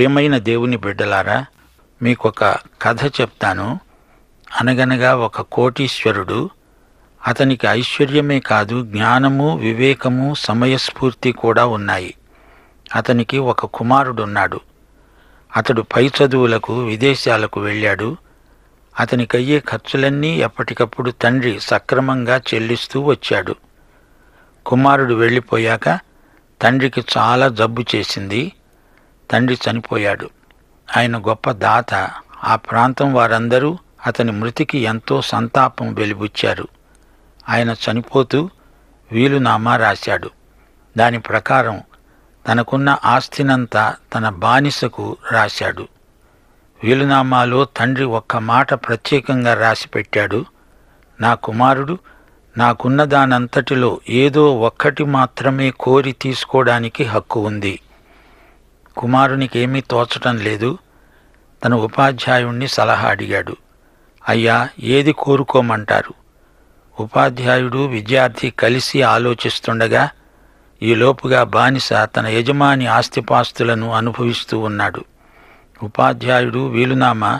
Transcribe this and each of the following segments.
ప్రియమైన దేవుని బిడ్డలారా మీకు ఒక కథ చెప్తాను అనగనగా ఒక కోటీశ్వరుడు అతనికి ఐశ్వర్యమే కాదు జ్ఞానము వివేకము సమయస్ఫూర్తి కూడా ఉన్నాయి అతనికి ఒక కుమారుడున్నాడు అతడు పై చదువులకు విదేశాలకు వెళ్ళాడు అతనికయ్యే ఖర్చులన్నీ ఎప్పటికప్పుడు తండ్రి సక్రమంగా చెల్లిస్తూ వచ్చాడు కుమారుడు వెళ్ళిపోయాక తండ్రికి చాలా జబ్బు చేసింది తండ్రి చనిపోయాడు ఆయన గొప్ప దాత ఆ ప్రాంతం వారందరూ అతని మృతికి ఎంతో సంతాపం వెలిబుచ్చారు ఆయన చనిపోతూ వీలునామా రాశాడు దాని ప్రకారం తనకున్న ఆస్తినంతా తన బానిసకు రాశాడు వీలునామాలో తండ్రి ఒక్క మాట ప్రత్యేకంగా రాసిపెట్టాడు నా కుమారుడు నాకున్న దానంతటిలో ఏదో ఒక్కటి మాత్రమే కోరి తీసుకోవడానికి హక్కు ఉంది కుమారునికేమీ తోచటం లేదు తన ఉపాధ్యాయుణ్ణి సలహా అడిగాడు అయ్యా ఏది కోరుకోమంటారు ఉపాధ్యాయుడు విద్యార్థి కలిసి ఆలోచిస్తుండగా ఈలోపుగా బానిస తన యజమాని ఆస్తిపాస్తులను అనుభవిస్తూ ఉన్నాడు ఉపాధ్యాయుడు వీలునామా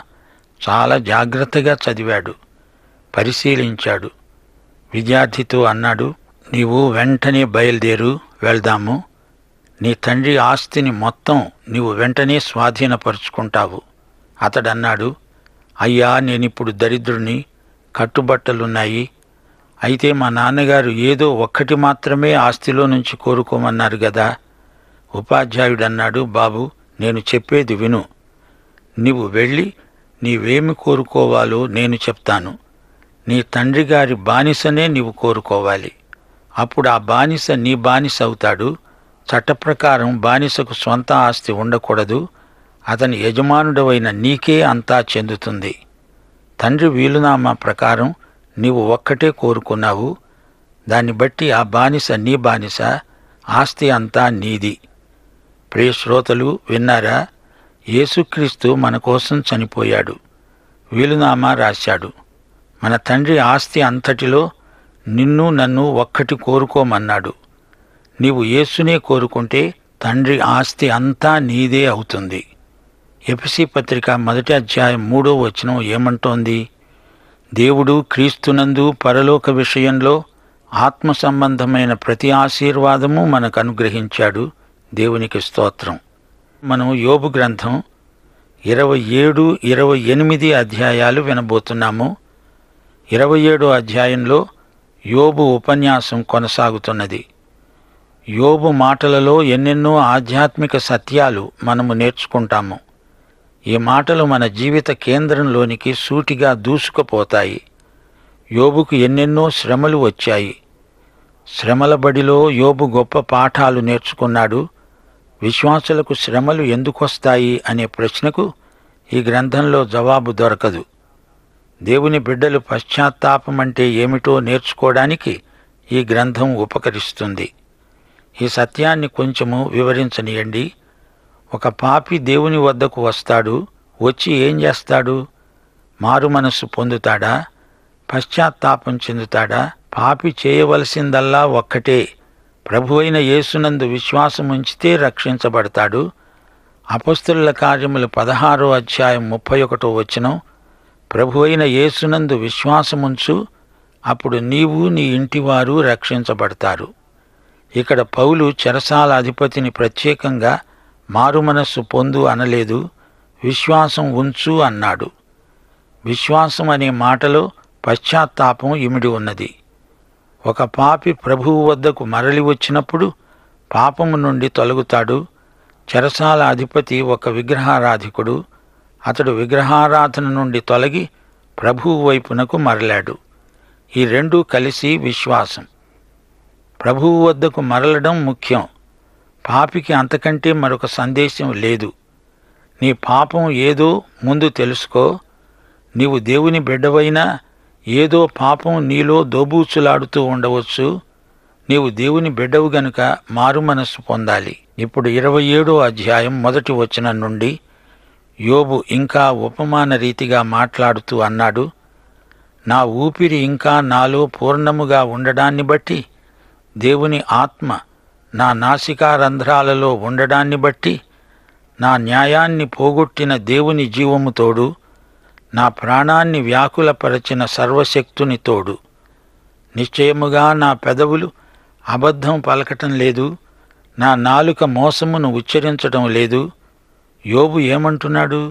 చాలా జాగ్రత్తగా చదివాడు పరిశీలించాడు విద్యార్థితో అన్నాడు నీవు వెంటనే బయలుదేరు వెళ్దాము నీ తండ్రి ఆస్తిని మొత్తం నీవు వెంటనే స్వాధీనపరుచుకుంటావు అతడన్నాడు అయ్యా నేనిప్పుడు దరిద్రుని కట్టుబట్టలున్నాయి అయితే మా నాన్నగారు ఏదో ఒక్కటి మాత్రమే ఆస్తిలో నుంచి కోరుకోమన్నారు గదా ఉపాధ్యాయుడన్నాడు బాబు నేను చెప్పేది విను నీవు వెళ్ళి నీవేమి కోరుకోవాలో నేను చెప్తాను నీ తండ్రి గారి బానిసనే నీవు కోరుకోవాలి అప్పుడు ఆ బానిస నీ బానిస అవుతాడు చట్టప్రకారం బానిసకు స్వంత ఆస్తి ఉండకూడదు అతని యజమానుడవైన నీకే అంతా చెందుతుంది తండ్రి వీలునామా ప్రకారం నీవు ఒక్కటే కోరుకున్నావు దాన్ని బట్టి ఆ బానిస నీ బానిస ఆస్తి అంతా నీది ప్రియ శ్రోతలు విన్నారా యేసుక్రీస్తు మన కోసం చనిపోయాడు వీలునామా రాశాడు మన తండ్రి ఆస్తి అంతటిలో నిన్ను నన్ను ఒక్కటి కోరుకోమన్నాడు నీవు యేసునే కోరుకుంటే తండ్రి ఆస్తి అంతా నీదే అవుతుంది ఎఫ్సి పత్రిక మొదటి అధ్యాయం మూడో వచనం ఏమంటోంది దేవుడు క్రీస్తునందు పరలోక విషయంలో ఆత్మ సంబంధమైన ప్రతి ఆశీర్వాదము మనకు అనుగ్రహించాడు దేవునికి స్తోత్రం మనం యోబు గ్రంథం ఇరవై ఏడు ఇరవై ఎనిమిది అధ్యాయాలు వినబోతున్నాము ఇరవై ఏడో అధ్యాయంలో యోబు ఉపన్యాసం కొనసాగుతున్నది యోబు మాటలలో ఎన్నెన్నో ఆధ్యాత్మిక సత్యాలు మనము నేర్చుకుంటాము ఈ మాటలు మన జీవిత కేంద్రంలోనికి సూటిగా దూసుకుపోతాయి యోబుకు ఎన్నెన్నో శ్రమలు వచ్చాయి శ్రమల బడిలో యోబు గొప్ప పాఠాలు నేర్చుకున్నాడు విశ్వాసులకు శ్రమలు ఎందుకొస్తాయి అనే ప్రశ్నకు ఈ గ్రంథంలో జవాబు దొరకదు దేవుని బిడ్డలు పశ్చాత్తాపం అంటే ఏమిటో నేర్చుకోవడానికి ఈ గ్రంథం ఉపకరిస్తుంది ఈ సత్యాన్ని కొంచెము వివరించనియండి ఒక పాపి దేవుని వద్దకు వస్తాడు వచ్చి ఏం చేస్తాడు మారు మనస్సు పొందుతాడా పశ్చాత్తాపం చెందుతాడా పాపి చేయవలసిందల్లా ఒక్కటే ప్రభు అయిన యేసునందు విశ్వాసం ఉంచితే రక్షించబడతాడు అపస్తుల కార్యములు పదహారో అధ్యాయం ముప్పై ఒకటో వచనం ప్రభు అయిన యేసునందు విశ్వాసముంచు అప్పుడు నీవు నీ ఇంటివారు రక్షించబడతారు ఇక్కడ పౌలు చెరసాల అధిపతిని ప్రత్యేకంగా మారుమనస్సు పొందు అనలేదు విశ్వాసం ఉంచు అన్నాడు విశ్వాసం అనే మాటలో పశ్చాత్తాపం ఇమిడి ఉన్నది ఒక పాపి ప్రభువు వద్దకు మరలి వచ్చినప్పుడు పాపము నుండి తొలగుతాడు చెరసాల అధిపతి ఒక విగ్రహారాధికుడు అతడు విగ్రహారాధన నుండి తొలగి ప్రభువు వైపునకు మరలాడు ఈ రెండూ కలిసి విశ్వాసం ప్రభువు వద్దకు మరలడం ముఖ్యం పాపికి అంతకంటే మరొక సందేశం లేదు నీ పాపం ఏదో ముందు తెలుసుకో నీవు దేవుని బిడ్డవైనా ఏదో పాపం నీలో దోబూచులాడుతూ ఉండవచ్చు నీవు దేవుని బిడ్డవు గనుక మారుమనస్సు పొందాలి ఇప్పుడు ఇరవై ఏడో అధ్యాయం మొదటి వచనం నుండి యోబు ఇంకా ఉపమాన రీతిగా మాట్లాడుతూ అన్నాడు నా ఊపిరి ఇంకా నాలో పూర్ణముగా ఉండడాన్ని బట్టి దేవుని ఆత్మ నా నాసికా రంధ్రాలలో ఉండడాన్ని బట్టి నా న్యాయాన్ని పోగొట్టిన దేవుని జీవముతోడు నా ప్రాణాన్ని వ్యాకులపరచిన సర్వశక్తుని తోడు నిశ్చయముగా నా పెదవులు అబద్ధం పలకటం లేదు నా నాలుక మోసమును ఉచ్చరించటం లేదు యోబు ఏమంటున్నాడు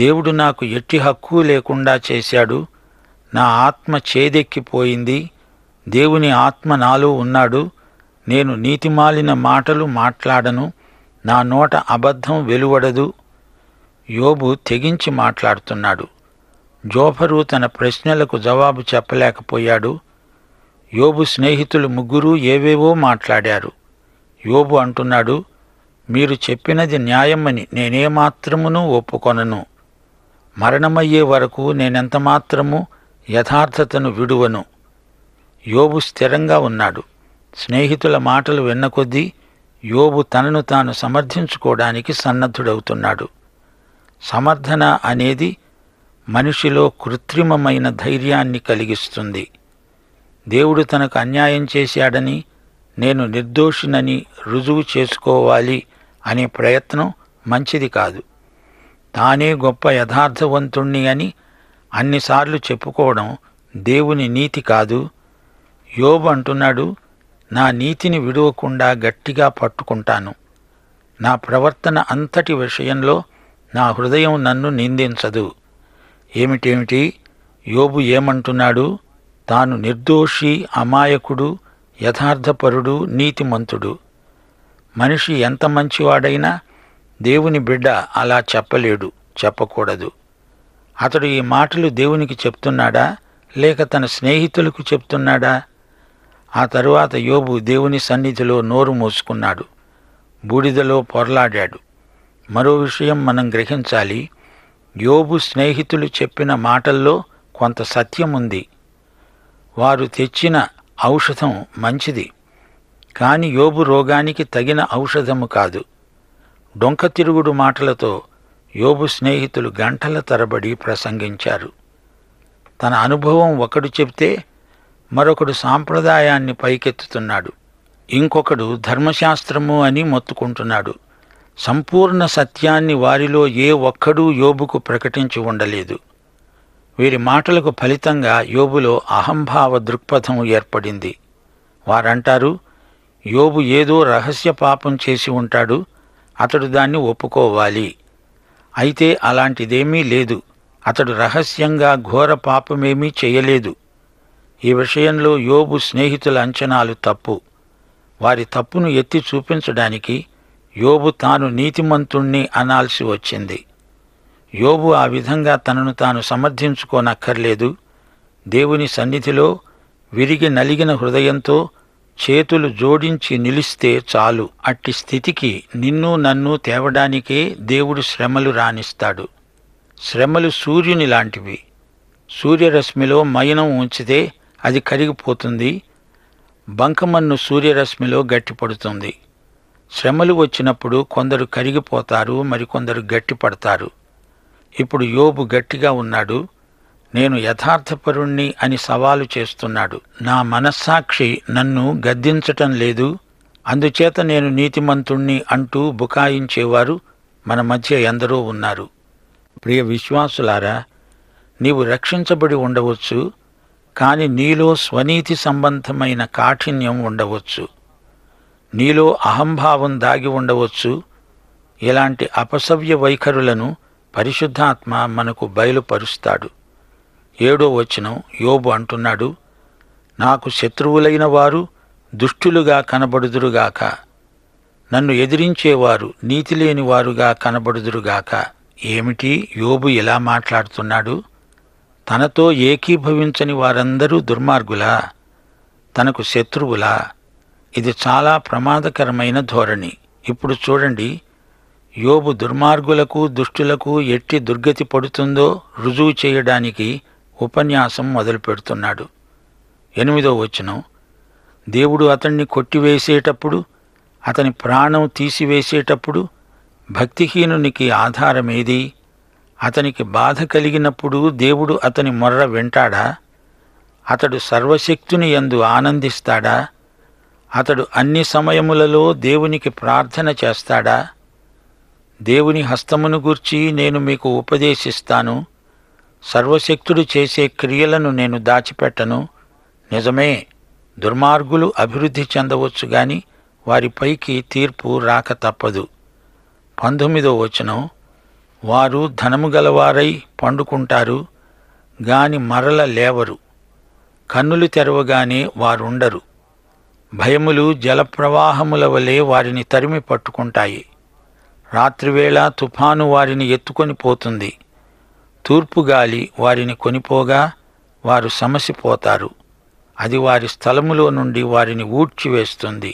దేవుడు నాకు ఎట్టి హక్కు లేకుండా చేశాడు నా ఆత్మ చేదెక్కిపోయింది దేవుని ఆత్మ నాలో ఉన్నాడు నేను నీతిమాలిన మాటలు మాట్లాడను నా నోట అబద్ధం వెలువడదు యోబు తెగించి మాట్లాడుతున్నాడు జోఫరు తన ప్రశ్నలకు జవాబు చెప్పలేకపోయాడు యోబు స్నేహితులు ముగ్గురు ఏవేవో మాట్లాడారు యోబు అంటున్నాడు మీరు చెప్పినది న్యాయమని నేనేమాత్రమును ఒప్పుకొనను మరణమయ్యే వరకు నేనెంతమాత్రము యథార్థతను విడువను యోబు స్థిరంగా ఉన్నాడు స్నేహితుల మాటలు విన్నకొద్దీ యోబు తనను తాను సమర్థించుకోవడానికి సన్నద్ధుడవుతున్నాడు సమర్థన అనేది మనిషిలో కృత్రిమమైన ధైర్యాన్ని కలిగిస్తుంది దేవుడు తనకు అన్యాయం చేశాడని నేను నిర్దోషినని రుజువు చేసుకోవాలి అనే ప్రయత్నం మంచిది కాదు తానే గొప్ప యథార్థవంతుణ్ణి అని అన్నిసార్లు చెప్పుకోవడం దేవుని నీతి కాదు యోబు అంటున్నాడు నా నీతిని విడవకుండా గట్టిగా పట్టుకుంటాను నా ప్రవర్తన అంతటి విషయంలో నా హృదయం నన్ను నిందించదు ఏమిటేమిటి యోబు ఏమంటున్నాడు తాను నిర్దోషి అమాయకుడు యథార్థపరుడు నీతిమంతుడు మనిషి ఎంత మంచివాడైనా దేవుని బిడ్డ అలా చెప్పలేడు చెప్పకూడదు అతడు ఈ మాటలు దేవునికి చెప్తున్నాడా లేక తన స్నేహితులకు చెప్తున్నాడా ఆ తరువాత యోబు దేవుని సన్నిధిలో నోరు మూసుకున్నాడు బూడిదలో పొరలాడాడు మరో విషయం మనం గ్రహించాలి యోబు స్నేహితులు చెప్పిన మాటల్లో కొంత సత్యం ఉంది వారు తెచ్చిన ఔషధం మంచిది కాని యోబు రోగానికి తగిన ఔషధము కాదు డొంక తిరుగుడు మాటలతో యోబు స్నేహితులు గంటల తరబడి ప్రసంగించారు తన అనుభవం ఒకడు చెప్తే మరొకడు సాంప్రదాయాన్ని పైకెత్తుతున్నాడు ఇంకొకడు ధర్మశాస్త్రము అని మొత్తుకుంటున్నాడు సంపూర్ణ సత్యాన్ని వారిలో ఏ ఒక్కడూ యోబుకు ప్రకటించి ఉండలేదు వీరి మాటలకు ఫలితంగా యోబులో అహంభావ దృక్పథం ఏర్పడింది వారంటారు యోబు ఏదో రహస్య పాపం చేసి ఉంటాడు అతడు దాన్ని ఒప్పుకోవాలి అయితే అలాంటిదేమీ లేదు అతడు రహస్యంగా ఘోర పాపమేమీ చేయలేదు ఈ విషయంలో యోబు స్నేహితుల అంచనాలు తప్పు వారి తప్పును ఎత్తి చూపించడానికి యోబు తాను నీతిమంతుణ్ణి అనాల్సి వచ్చింది యోబు ఆ విధంగా తనను తాను సమర్థించుకోనక్కర్లేదు దేవుని సన్నిధిలో విరిగి నలిగిన హృదయంతో చేతులు జోడించి నిలిస్తే చాలు అట్టి స్థితికి నిన్ను నన్ను తేవడానికే దేవుడు శ్రమలు రాణిస్తాడు శ్రమలు సూర్యుని లాంటివి సూర్యరశ్మిలో మయనం ఉంచితే అది కరిగిపోతుంది బంకమన్ను సూర్యరశ్మిలో గట్టిపడుతుంది శ్రమలు వచ్చినప్పుడు కొందరు కరిగిపోతారు మరికొందరు గట్టిపడతారు ఇప్పుడు యోబు గట్టిగా ఉన్నాడు నేను యథార్థపరుణ్ణి అని సవాలు చేస్తున్నాడు నా మనస్సాక్షి నన్ను గద్దించటం లేదు అందుచేత నేను నీతిమంతుణ్ణి అంటూ బుకాయించేవారు మన మధ్య ఎందరో ఉన్నారు ప్రియ విశ్వాసులారా నీవు రక్షించబడి ఉండవచ్చు కాని నీలో స్వనీతి సంబంధమైన కాఠిన్యం ఉండవచ్చు నీలో అహంభావం దాగి ఉండవచ్చు ఇలాంటి అపసవ్య వైఖరులను పరిశుద్ధాత్మ మనకు బయలుపరుస్తాడు ఏడో వచనం యోబు అంటున్నాడు నాకు శత్రువులైన వారు దుష్టులుగా కనబడుదురుగాక నన్ను ఎదిరించేవారు నీతిలేనివారుగా కనబడుదురుగాక ఏమిటి యోబు ఎలా మాట్లాడుతున్నాడు తనతో ఏకీభవించని వారందరూ దుర్మార్గులా తనకు శత్రువులా ఇది చాలా ప్రమాదకరమైన ధోరణి ఇప్పుడు చూడండి యోబు దుర్మార్గులకు దుష్టులకు ఎట్టి దుర్గతి పడుతుందో రుజువు చేయడానికి ఉపన్యాసం మొదలు పెడుతున్నాడు ఎనిమిదో వచనం దేవుడు అతన్ని కొట్టివేసేటప్పుడు అతని ప్రాణం తీసివేసేటప్పుడు భక్తిహీనునికి ఆధారమేది అతనికి బాధ కలిగినప్పుడు దేవుడు అతని మొర్ర వింటాడా అతడు సర్వశక్తుని ఎందు ఆనందిస్తాడా అతడు అన్ని సమయములలో దేవునికి ప్రార్థన చేస్తాడా దేవుని హస్తమును గూర్చి నేను మీకు ఉపదేశిస్తాను సర్వశక్తుడు చేసే క్రియలను నేను దాచిపెట్టను నిజమే దుర్మార్గులు అభివృద్ధి చెందవచ్చు వారిపైకి తీర్పు రాక తప్పదు పంతొమ్మిదో వచనం వారు ధనము గలవారై పండుకుంటారు గాని మరల లేవరు కన్నులు తెరవగానే వారుండరు భయములు జలప్రవాహముల వలె వారిని తరిమి పట్టుకుంటాయి రాత్రివేళ తుఫాను వారిని ఎత్తుకొని పోతుంది తూర్పు గాలి వారిని కొనిపోగా వారు సమసిపోతారు అది వారి స్థలములో నుండి వారిని ఊడ్చివేస్తుంది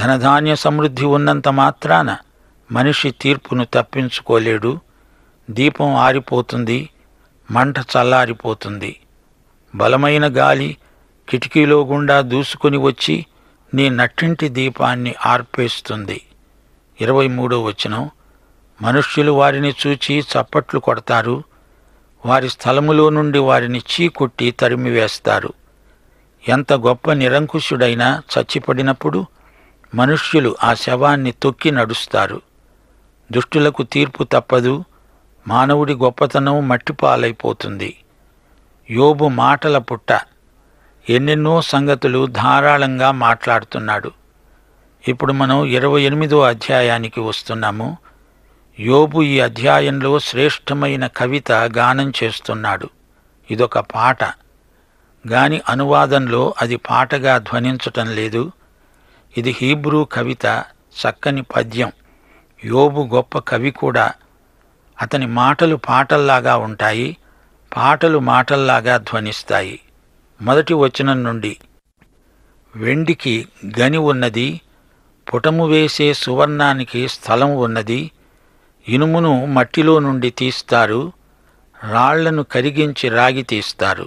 ధనధాన్య సమృద్ధి ఉన్నంత మాత్రాన మనిషి తీర్పును తప్పించుకోలేడు దీపం ఆరిపోతుంది మంట చల్లారిపోతుంది బలమైన గాలి కిటికీలో గుండా దూసుకుని వచ్చి నీ నట్టింటి దీపాన్ని ఆర్పేస్తుంది ఇరవై మూడో వచనం మనుష్యులు వారిని చూచి చప్పట్లు కొడతారు వారి స్థలములో నుండి వారిని చీకొట్టి తరిమివేస్తారు ఎంత గొప్ప నిరంకుశుడైనా చచ్చిపడినప్పుడు మనుష్యులు ఆ శవాన్ని తొక్కి నడుస్తారు దుష్టులకు తీర్పు తప్పదు మానవుడి గొప్పతనం మట్టిపాలైపోతుంది యోబు మాటల పుట్ట ఎన్నెన్నో సంగతులు ధారాళంగా మాట్లాడుతున్నాడు ఇప్పుడు మనం ఇరవై ఎనిమిదో అధ్యాయానికి వస్తున్నాము యోబు ఈ అధ్యాయంలో శ్రేష్టమైన కవిత గానం చేస్తున్నాడు ఇదొక పాట గాని అనువాదంలో అది పాటగా ధ్వనించటం లేదు ఇది హీబ్రూ కవిత చక్కని పద్యం యోబు గొప్ప కవి కూడా అతని మాటలు పాటల్లాగా ఉంటాయి పాటలు మాటల్లాగా ధ్వనిస్తాయి మొదటి వచనం నుండి వెండికి గని ఉన్నది పుటము వేసే సువర్ణానికి స్థలం ఉన్నది ఇనుమును మట్టిలో నుండి తీస్తారు రాళ్లను కరిగించి రాగి తీస్తారు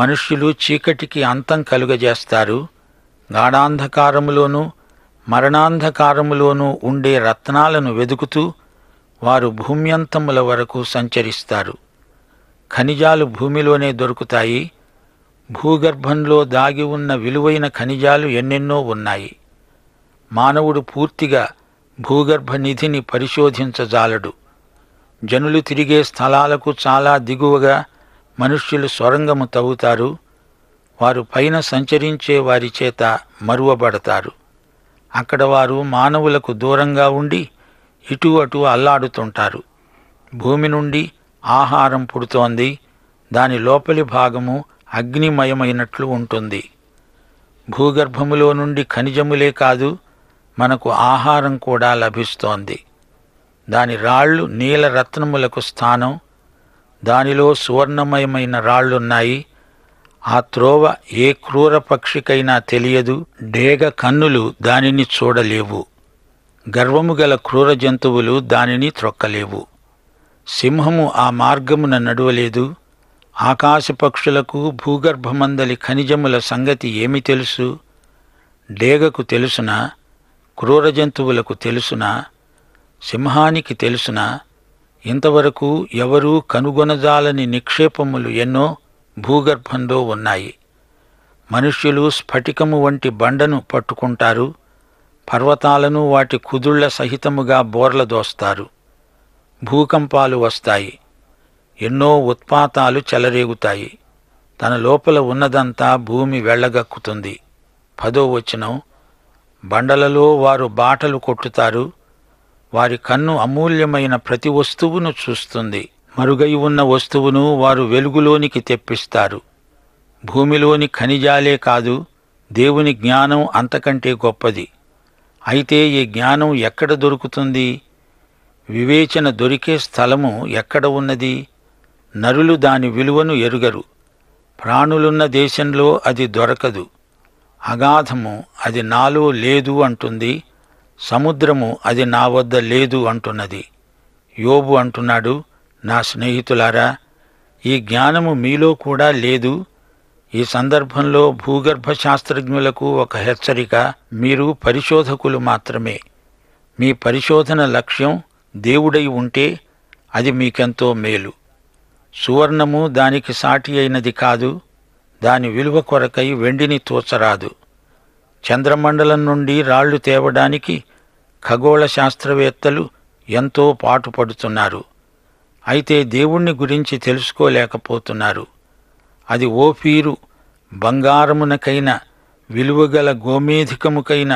మనుష్యులు చీకటికి అంతం కలుగజేస్తారు గాఢాంధకారములోనూ మరణాంధకారములోనూ ఉండే రత్నాలను వెదుకుతూ వారు భూమ్యంతముల వరకు సంచరిస్తారు ఖనిజాలు భూమిలోనే దొరుకుతాయి భూగర్భంలో దాగి ఉన్న విలువైన ఖనిజాలు ఎన్నెన్నో ఉన్నాయి మానవుడు పూర్తిగా భూగర్భ నిధిని పరిశోధించజాలడు జనులు తిరిగే స్థలాలకు చాలా దిగువగా మనుష్యులు సొరంగము తవ్వుతారు వారు పైన సంచరించే వారి చేత మరువబడతారు అక్కడ వారు మానవులకు దూరంగా ఉండి ఇటు అటు అల్లాడుతుంటారు భూమి నుండి ఆహారం పుడుతోంది దాని లోపలి భాగము అగ్నిమయమైనట్లు ఉంటుంది భూగర్భములో నుండి ఖనిజములే కాదు మనకు ఆహారం కూడా లభిస్తోంది దాని రాళ్ళు రత్నములకు స్థానం దానిలో సువర్ణమయమైన రాళ్లున్నాయి ఆ త్రోవ ఏ క్రూర పక్షికైనా తెలియదు డేగ కన్నులు దానిని చూడలేవు గర్వము గల క్రూర జంతువులు దానిని త్రొక్కలేవు సింహము ఆ మార్గమున నడువలేదు ఆకాశపక్షులకు భూగర్భమందలి ఖనిజముల సంగతి ఏమి తెలుసు డేగకు తెలుసున క్రూర జంతువులకు తెలుసున సింహానికి తెలుసున ఇంతవరకు ఎవరూ కనుగొనజాలని నిక్షేపములు ఎన్నో భూగర్భంలో ఉన్నాయి మనుష్యులు స్ఫటికము వంటి బండను పట్టుకుంటారు పర్వతాలను వాటి కుదుళ్ల సహితముగా బోర్లదోస్తారు దోస్తారు భూకంపాలు వస్తాయి ఎన్నో ఉత్పాతాలు చెలరేగుతాయి తన లోపల ఉన్నదంతా భూమి వెళ్ళగక్కుతుంది పదో వచనం బండలలో వారు బాటలు కొట్టుతారు వారి కన్ను అమూల్యమైన ప్రతి వస్తువును చూస్తుంది మరుగై ఉన్న వస్తువును వారు వెలుగులోనికి తెప్పిస్తారు భూమిలోని ఖనిజాలే కాదు దేవుని జ్ఞానం అంతకంటే గొప్పది అయితే ఈ జ్ఞానం ఎక్కడ దొరుకుతుంది వివేచన దొరికే స్థలము ఎక్కడ ఉన్నది నరులు దాని విలువను ఎరుగరు ప్రాణులున్న దేశంలో అది దొరకదు అగాధము అది నాలో లేదు అంటుంది సముద్రము అది నా వద్ద లేదు అంటున్నది యోబు అంటున్నాడు నా స్నేహితులారా ఈ జ్ఞానము మీలో కూడా లేదు ఈ సందర్భంలో భూగర్భ శాస్త్రజ్ఞులకు ఒక హెచ్చరిక మీరు పరిశోధకులు మాత్రమే మీ పరిశోధన లక్ష్యం దేవుడై ఉంటే అది మీకెంతో మేలు సువర్ణము దానికి సాటి అయినది కాదు దాని విలువ కొరకై వెండిని తోచరాదు చంద్రమండలం నుండి రాళ్లు తేవడానికి ఖగోళ శాస్త్రవేత్తలు ఎంతో పాటుపడుతున్నారు అయితే దేవుణ్ణి గురించి తెలుసుకోలేకపోతున్నారు అది ఓఫీరు బంగారమునకైన విలువగల గోమేధికముకైన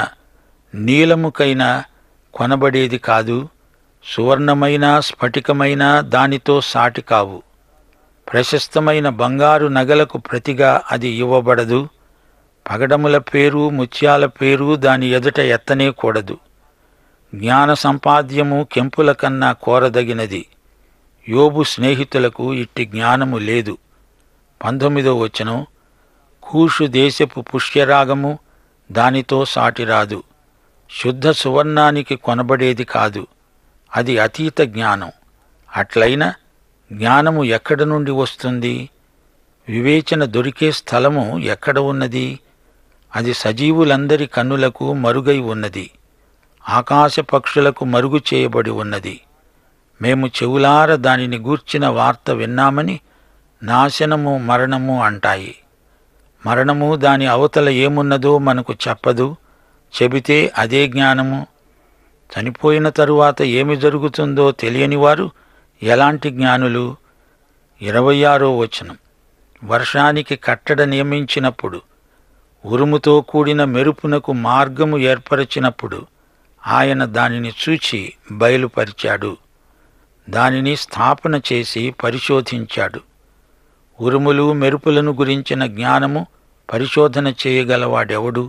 నీలముకైన కొనబడేది కాదు సువర్ణమైన స్ఫటికమైన దానితో సాటి కావు ప్రశస్తమైన బంగారు నగలకు ప్రతిగా అది ఇవ్వబడదు పగడముల పేరు ముత్యాల పేరు దాని ఎదుట ఎత్తనే కూడదు జ్ఞాన సంపాద్యము కెంపుల కన్నా కోరదగినది యోబు స్నేహితులకు ఇట్టి జ్ఞానము లేదు పంతొమ్మిదో వచనం కూషు దేశపు పుష్యరాగము దానితో సాటిరాదు శుద్ధ సువర్ణానికి కొనబడేది కాదు అది అతీత జ్ఞానం అట్లయిన జ్ఞానము ఎక్కడ నుండి వస్తుంది వివేచన దొరికే స్థలము ఎక్కడ ఉన్నది అది సజీవులందరి కన్నులకు మరుగై ఉన్నది ఆకాశ పక్షులకు మరుగు చేయబడి ఉన్నది మేము చెవులార దానిని గూర్చిన వార్త విన్నామని నాశనము మరణము అంటాయి మరణము దాని అవతల ఏమున్నదో మనకు చెప్పదు చెబితే అదే జ్ఞానము చనిపోయిన తరువాత ఏమి జరుగుతుందో తెలియని వారు ఎలాంటి జ్ఞానులు ఇరవై ఆరో వచనం వర్షానికి కట్టడ నియమించినప్పుడు ఉరుముతో కూడిన మెరుపునకు మార్గము ఏర్పరచినప్పుడు ఆయన దానిని చూచి బయలుపరిచాడు దానిని స్థాపన చేసి పరిశోధించాడు ఉరుములు మెరుపులను గురించిన జ్ఞానము పరిశోధన చేయగలవాడెవడు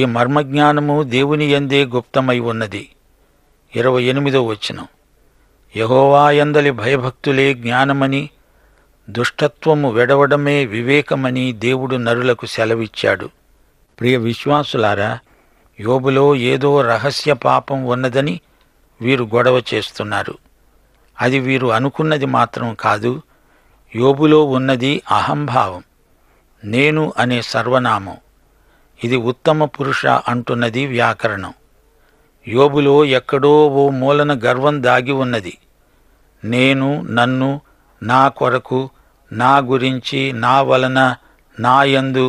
ఈ మర్మజ్ఞానము దేవుని ఎందే గుప్తమై ఉన్నది ఇరవై ఎనిమిదో వచనం యహోవాయందలి భయభక్తులే జ్ఞానమని దుష్టత్వము వెడవడమే వివేకమని దేవుడు నరులకు సెలవిచ్చాడు ప్రియ విశ్వాసులారా యోబులో ఏదో రహస్య పాపం ఉన్నదని వీరు గొడవ చేస్తున్నారు అది వీరు అనుకున్నది మాత్రం కాదు యోబులో ఉన్నది అహంభావం నేను అనే సర్వనామం ఇది ఉత్తమ పురుష అంటున్నది వ్యాకరణం యోబులో ఎక్కడో ఓ మూలన గర్వం దాగి ఉన్నది నేను నన్ను నా కొరకు నా గురించి నా వలన నాయందు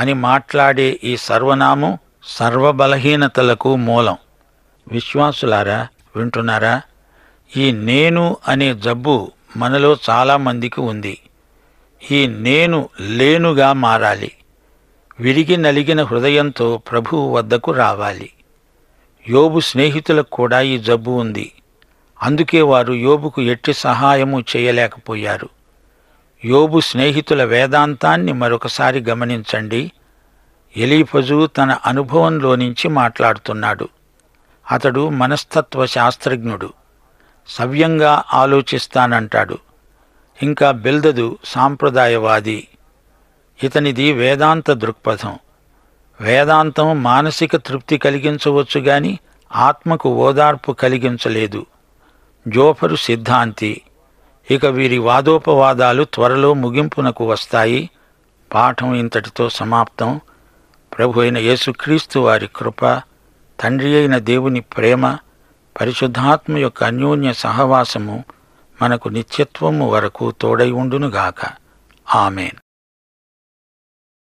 అని మాట్లాడే ఈ సర్వనామం సర్వబలహీనతలకు మూలం విశ్వాసులారా వింటున్నారా ఈ నేను అనే జబ్బు మనలో చాలామందికి ఉంది ఈ నేను లేనుగా మారాలి విరిగి నలిగిన హృదయంతో ప్రభువు వద్దకు రావాలి యోబు స్నేహితులకు కూడా ఈ జబ్బు ఉంది అందుకే వారు యోబుకు ఎట్టి సహాయము చేయలేకపోయారు యోబు స్నేహితుల వేదాంతాన్ని మరొకసారి గమనించండి ఎలీఫజు తన అనుభవంలో నుంచి మాట్లాడుతున్నాడు అతడు మనస్తత్వ శాస్త్రజ్ఞుడు సవ్యంగా ఆలోచిస్తానంటాడు ఇంకా బిల్దదు సాంప్రదాయవాది ఇతనిది వేదాంత దృక్పథం వేదాంతం మానసిక తృప్తి కలిగించవచ్చు గాని ఆత్మకు ఓదార్పు కలిగించలేదు జోఫరు సిద్ధాంతి ఇక వీరి వాదోపవాదాలు త్వరలో ముగింపునకు వస్తాయి పాఠం ఇంతటితో సమాప్తం ప్రభు అయిన యేసుక్రీస్తు వారి కృప తండ్రి అయిన దేవుని ప్రేమ పరిశుద్ధాత్మ యొక్క అన్యోన్య సహవాసము మనకు నిత్యత్వము వరకు తోడై ఉండునుగాక ఆమెన్